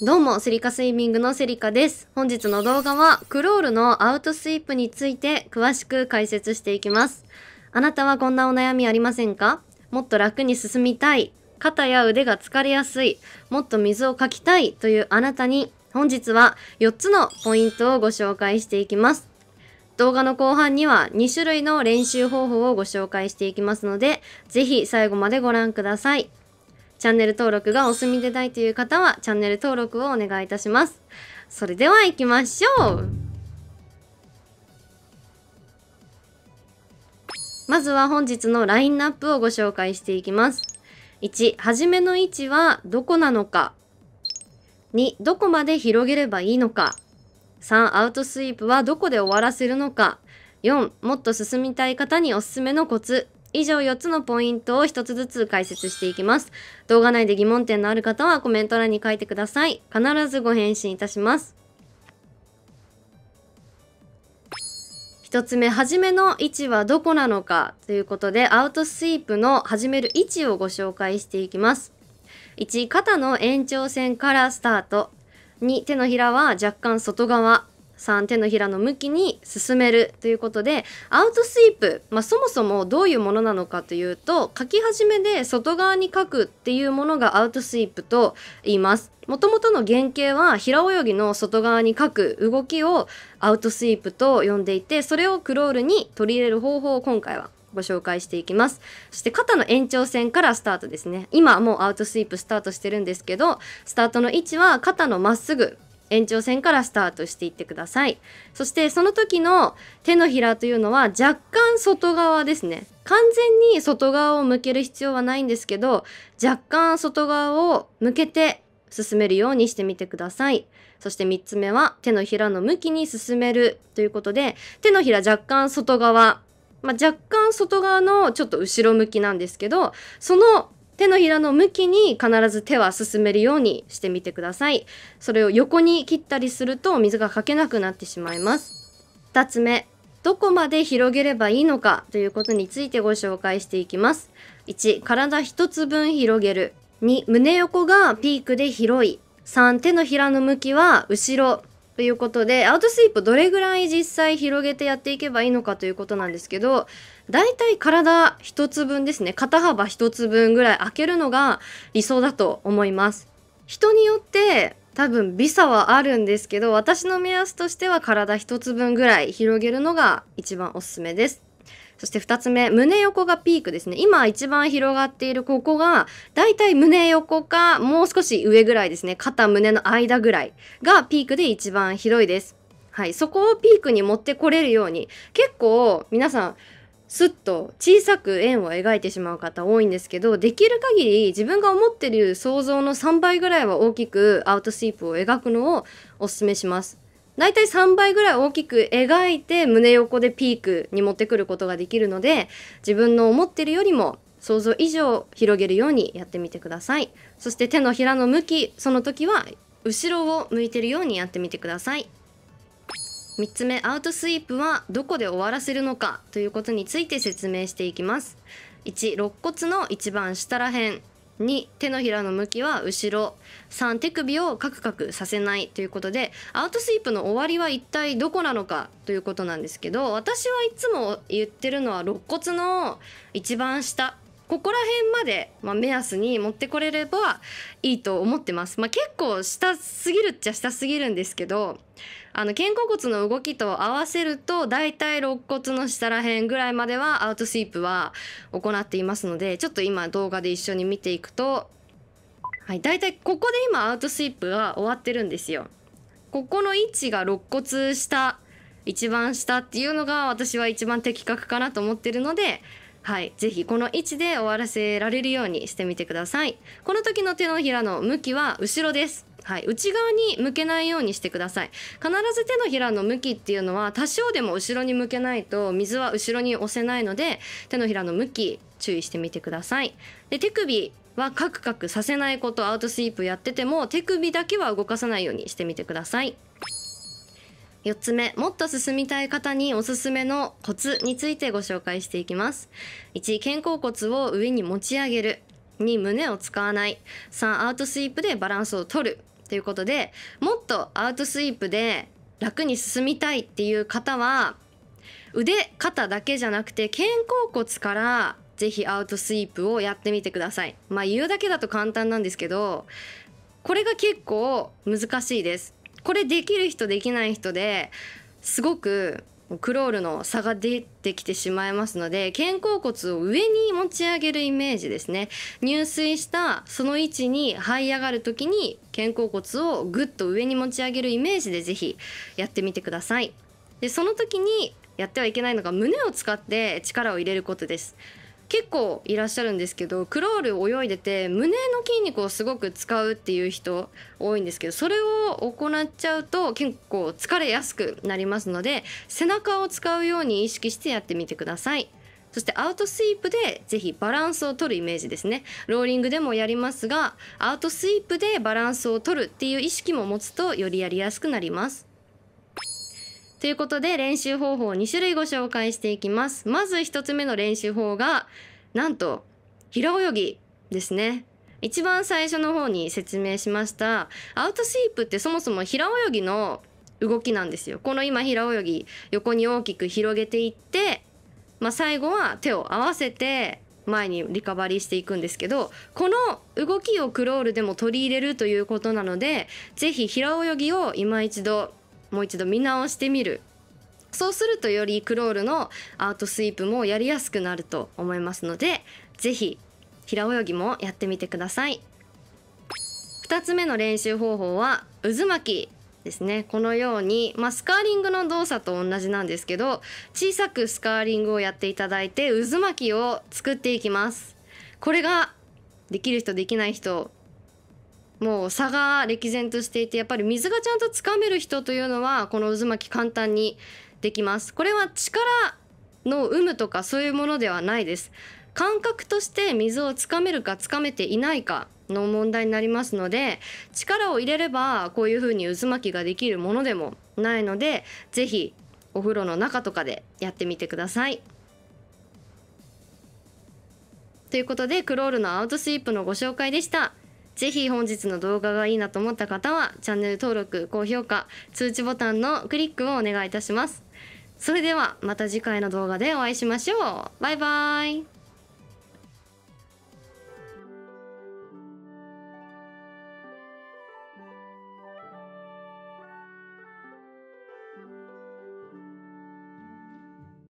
どうも、セリカスイミングのセリカです。本日の動画は、クロールのアウトスイープについて詳しく解説していきます。あなたはこんなお悩みありませんかもっと楽に進みたい、肩や腕が疲れやすい、もっと水をかきたいというあなたに、本日は4つのポイントをご紹介していきます。動画の後半には2種類の練習方法をご紹介していきますので、ぜひ最後までご覧ください。チャンネル登録がお済みでないという方はチャンネル登録をお願いいたします。それでは行きましょうまずは本日のラインナップをご紹介していきます。1、初めの位置はどこなのか。2、どこまで広げればいいのか。3、アウトスイープはどこで終わらせるのか。4、もっと進みたい方におすすめのコツ。以上4つのポイントを1つずつ解説していきます。動画内で疑問点のある方はコメント欄に書いてください。必ずご返信いたします。1つ目、初めの位置はどこなのかということで、アウトスイープの始める位置をご紹介していきます。1、肩の延長線からスタート。2、手のひらは若干外側。さ手のひらの向きに進めるということでアウトスイープ、まあ、そもそもどういうものなのかというと書き始めで外側に書くっていうものがアウトスイープと言います。もともとの原型は平泳ぎの外側に書く動きをアウトスイープと呼んでいてそれをクロールに取り入れる方法を今回はご紹介していきます。そして肩の延長線からスタートですね。今もうアウトスイープスタートしてるんですけど、スタートの位置は肩のまっすぐ延長戦からスタートしていってくださいそしてその時の手のひらというのは若干外側ですね完全に外側を向ける必要はないんですけど若干外側を向けて進めるようにしてみてくださいそして3つ目は手のひらの向きに進めるということで手のひら若干外側、まあ、若干外側のちょっと後ろ向きなんですけどその手のひらの向きに必ず手は進めるようにしてみてくださいそれを横に切ったりすると水がかけなくなってしまいます2つ目どこまで広げればいいのかということについてご紹介していきます1体1つ分広げる2胸横がピークで広い3手のひらの向きは後ろということで、アウトスイープどれぐらい実際広げてやっていけばいいのかということなんですけど、だいたい体一つ分ですね、肩幅一つ分ぐらい開けるのが理想だと思います。人によって多分微差はあるんですけど、私の目安としては体一つ分ぐらい広げるのが一番おすすめです。そして2つ目、胸横がピークですね。今一番広がっているここが、だいたい胸横か、もう少し上ぐらいですね。肩、胸の間ぐらいがピークで一番広いです。はい。そこをピークに持ってこれるように、結構皆さん、すっと小さく円を描いてしまう方多いんですけどできる限り自分が思ってる想像の3倍ぐらいは大きくアウトスイープを描くのをおすすめします。大体3倍ぐらい大きく描いて胸横でピークに持ってくることができるので自分の思ってるよりも想像以上広げるようにやってみてくださいそして手のひらの向きその時は後ろを向いてるようにやってみてください3つ目アウトスイープはどこで終わらせるのかということについて説明していきます1肋骨の一番下らへん2手のひらの向きは後ろ3手首をカクカクさせないということでアウトスイープの終わりは一体どこなのかということなんですけど私はいつも言ってるのは肋骨の一番下ここら辺まで、まあ、目安に持ってこれればいいと思ってます。まあ、結構下すぎるっちゃ下すぎるんですけどあの肩甲骨の動きと合わせると大体肋骨の下ら辺ぐらいまではアウトスイープは行っていますのでちょっと今動画で一緒に見ていくと、はい、大体ここで今アウトスイープは終わってるんですよ。ここの位置が肋骨下一番下っていうのが私は一番的確かなと思ってるのではい、ぜひこの位置で終わらせられるようにしてみてください。この時の手のひらの向きは後ろです。はい、内側に向けないようにしてください必ず手のひらの向きっていうのは多少でも後ろに向けないと水は後ろに押せないので手のひらの向き注意してみてくださいで手首はカクカクさせないことアウトスイープやってても手首だけは動かさないようにしてみてください4つ目、もっと進みたい方におすすめのコツについてご紹介していきます。1、肩甲骨を上に持ち上げる。2、胸を使わない。3、アウトスイープでバランスを取る。ということで、もっとアウトスイープで楽に進みたいっていう方は、腕、肩だけじゃなくて肩甲骨からぜひアウトスイープをやってみてください。まあ言うだけだと簡単なんですけど、これが結構難しいです。これできる人できない人ですごくクロールの差が出てきてしまいますので肩甲骨を上に持ち上げるイメージですね入水したその位置に這い上がる時に肩甲骨をぐっと上に持ち上げるイメージで是非やってみてくださいでその時にやってはいけないのが胸を使って力を入れることです結構いらっしゃるんですけどクロール泳いでて胸の筋肉をすごく使うっていう人多いんですけどそれを行っちゃうと結構疲れやすくなりますので背中を使うように意識してやってみてください。そしてアウトスイープでぜひバランスを取るイメージですね。ローリングでもやりますが、アウトスイープでバランスを取るっていう意識も持つとよりやりやすくなります。ということで練習方法を2種類ご紹介していきます。まず1つ目の練習法が、なんと、平泳ぎですね。一番最初の方に説明しました、アウトスイープってそもそも平泳ぎの動きなんですよ。この今平泳ぎ、横に大きく広げていって、まあ、最後は手を合わせて、前にリカバリーしていくんですけどこの動きをクロールでも取り入れるということなので是非平泳ぎを今一度もう一度見直してみるそうするとよりクロールのアートスイープもやりやすくなると思いますので是非平泳ぎもやってみてください2つ目の練習方法は渦巻きですねこのように、まあ、スカーリングの動作と同じなんですけど小さくスカーリングをやっていただいて渦巻きを作っていきますこれができる人できない人もう差が歴然としていてやっぱり水がちゃんとつかめる人というのはこの渦巻き簡単にできますこれは力の有無とかそういうものではないです感覚として水をつかめるかつかめていないかの問題になりますので力を入れればこういうふうに渦巻きができるものでもないのでぜひお風呂の中とかでやってみてください。ということでクロールのアウトスイープのご紹介でした。ぜひ本日の動画がいいなと思った方はチャンネル登録高評価通知ボタンのクリックをお願いいたしますそれではまた次回の動画でお会いしましょうバイバーイ